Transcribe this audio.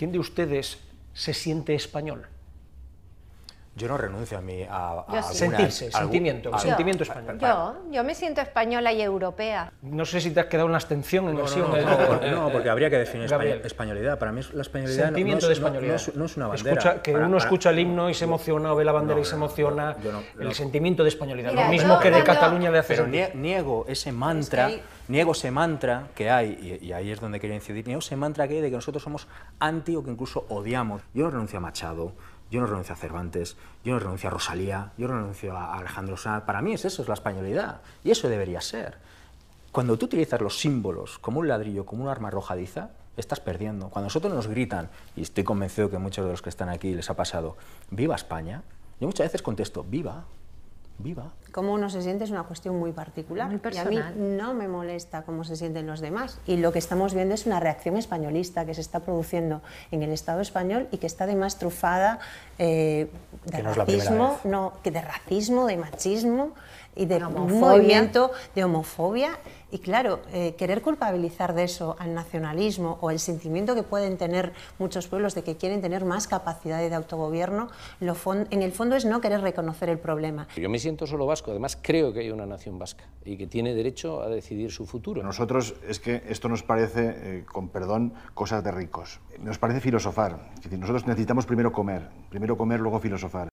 ¿Quién de ustedes se siente español? yo no renuncio a mi a, Sentirse, sentimiento, sentimiento español. Yo, yo me siento española y europea. No sé si te has quedado una abstención en no, no, no, no, porque habría que definir Gabriel. españolidad. Para mí la españolidad sentimiento no, es, de españolidad. no, es, una bandera. que uno escucha el himno y se emociona, o ve la bandera y se emociona. el sentimiento de españolidad, lo mismo que de Cataluña de acero. Pero niego ese mantra, que hay... niego ese mantra que hay, y, y, ahí es donde quería incidir, niego ese mantra que hay de que nosotros somos anti o que incluso odiamos. Yo no renuncio a Machado, yo no renuncio a Cervantes, yo no renuncio a Rosalía, yo no renuncio a Alejandro Sanz. Para mí es eso, es la españolidad. Y eso debería ser. Cuando tú utilizas los símbolos como un ladrillo, como un arma arrojadiza, estás perdiendo. Cuando nosotros nos gritan, y estoy convencido que muchos de los que están aquí les ha pasado, viva España, yo muchas veces contesto, viva, viva. Cómo uno se siente es una cuestión muy particular. Y a mí no me molesta cómo se sienten los demás. Y lo que estamos viendo es una reacción españolista que se está produciendo en el Estado español y que está además trufada eh, de, racismo, no, que de racismo, de machismo y de movimiento de homofobia. Y claro, eh, querer culpabilizar de eso al nacionalismo o el sentimiento que pueden tener muchos pueblos de que quieren tener más capacidad de autogobierno, lo en el fondo es no querer reconocer el problema. Yo me siento solo vasco Además, creo que hay una nación vasca y que tiene derecho a decidir su futuro. Nosotros es que esto nos parece, eh, con perdón, cosas de ricos. Nos parece filosofar. Es nosotros necesitamos primero comer, primero comer, luego filosofar.